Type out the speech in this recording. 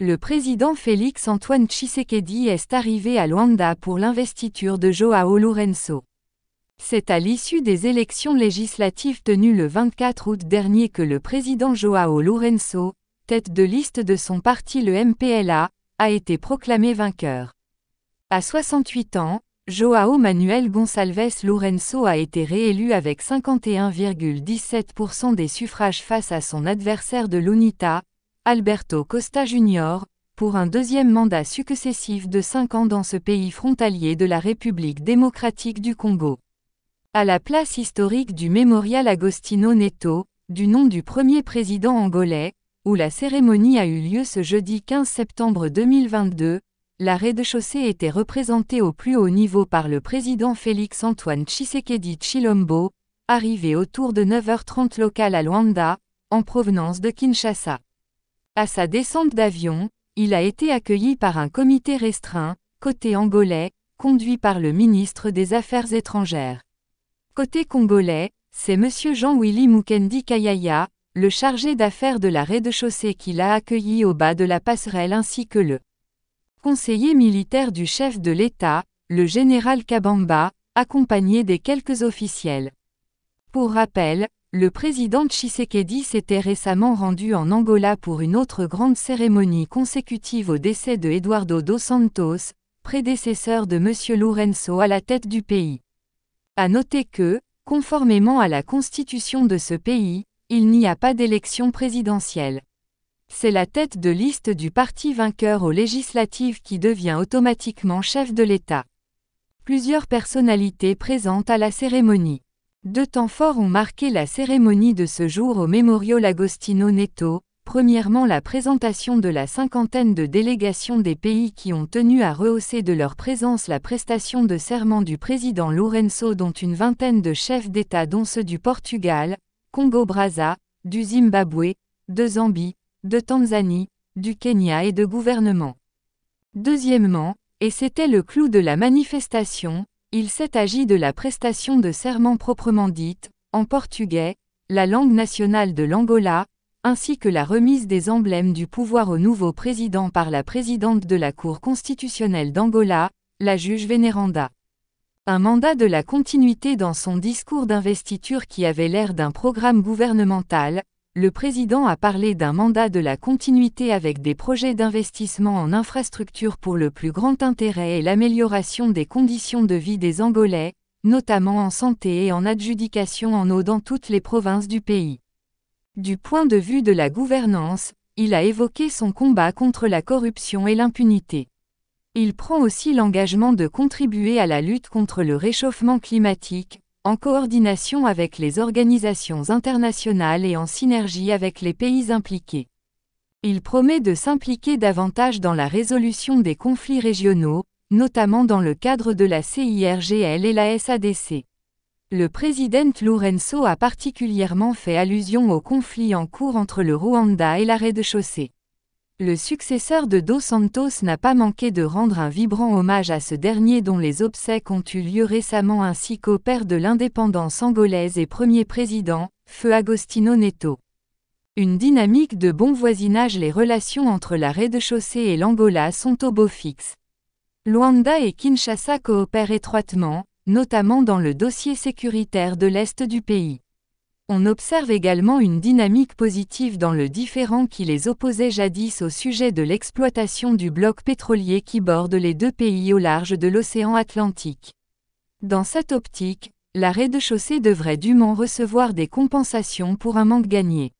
Le président Félix-Antoine Tshisekedi est arrivé à Luanda pour l'investiture de Joao Lourenço. C'est à l'issue des élections législatives tenues le 24 août dernier que le président Joao Lourenço, tête de liste de son parti le MPLA, a été proclamé vainqueur. À 68 ans, Joao Manuel Gonçalves Lourenço a été réélu avec 51,17% des suffrages face à son adversaire de l'UNITA, Alberto Costa Jr., pour un deuxième mandat successif de cinq ans dans ce pays frontalier de la République démocratique du Congo. À la place historique du mémorial Agostino Neto, du nom du premier président angolais, où la cérémonie a eu lieu ce jeudi 15 septembre 2022, la rez-de-chaussée était représentée au plus haut niveau par le président Félix Antoine Tshisekedi Chilombo, arrivé autour de 9h30 local à Luanda, en provenance de Kinshasa. À sa descente d'avion, il a été accueilli par un comité restreint, côté angolais, conduit par le ministre des Affaires étrangères. Côté congolais, c'est M. Jean-Willy Mukendi Kayaya, le chargé d'affaires de la rez-de-chaussée qui l'a accueilli au bas de la passerelle ainsi que le conseiller militaire du chef de l'État, le général Kabamba, accompagné des quelques officiels. Pour rappel, le président Tshisekedi s'était récemment rendu en Angola pour une autre grande cérémonie consécutive au décès de Eduardo dos Santos, prédécesseur de M. Lourenço à la tête du pays. À noter que, conformément à la constitution de ce pays, il n'y a pas d'élection présidentielle. C'est la tête de liste du parti vainqueur aux législatives qui devient automatiquement chef de l'État. Plusieurs personnalités présentes à la cérémonie. Deux temps forts ont marqué la cérémonie de ce jour au Memorial Agostino Neto, premièrement la présentation de la cinquantaine de délégations des pays qui ont tenu à rehausser de leur présence la prestation de serment du président Lourenço dont une vingtaine de chefs d'État dont ceux du Portugal, Congo-Braza, du Zimbabwe, de Zambie, de Tanzanie, du Kenya et de gouvernement. Deuxièmement, et c'était le clou de la manifestation, il s'est agi de la prestation de serment proprement dite, en portugais, la langue nationale de l'Angola, ainsi que la remise des emblèmes du pouvoir au nouveau président par la présidente de la Cour constitutionnelle d'Angola, la juge Vénéranda. Un mandat de la continuité dans son discours d'investiture qui avait l'air d'un programme gouvernemental, le président a parlé d'un mandat de la continuité avec des projets d'investissement en infrastructures pour le plus grand intérêt et l'amélioration des conditions de vie des Angolais, notamment en santé et en adjudication en eau dans toutes les provinces du pays. Du point de vue de la gouvernance, il a évoqué son combat contre la corruption et l'impunité. Il prend aussi l'engagement de contribuer à la lutte contre le réchauffement climatique, en coordination avec les organisations internationales et en synergie avec les pays impliqués. Il promet de s'impliquer davantage dans la résolution des conflits régionaux, notamment dans le cadre de la CIRGL et la SADC. Le président Lourenço a particulièrement fait allusion au conflit en cours entre le Rwanda et l'arrêt de chaussée. Le successeur de Dos Santos n'a pas manqué de rendre un vibrant hommage à ce dernier dont les obsèques ont eu lieu récemment ainsi qu'au père de l'indépendance angolaise et premier président, Feu Agostino Neto. Une dynamique de bon voisinage les relations entre la rez-de-chaussée et l'Angola sont au beau fixe. Luanda et Kinshasa coopèrent étroitement, notamment dans le dossier sécuritaire de l'Est du pays. On observe également une dynamique positive dans le différent qui les opposait jadis au sujet de l'exploitation du bloc pétrolier qui borde les deux pays au large de l'océan Atlantique. Dans cette optique, la rez-de-chaussée devrait dûment recevoir des compensations pour un manque gagné.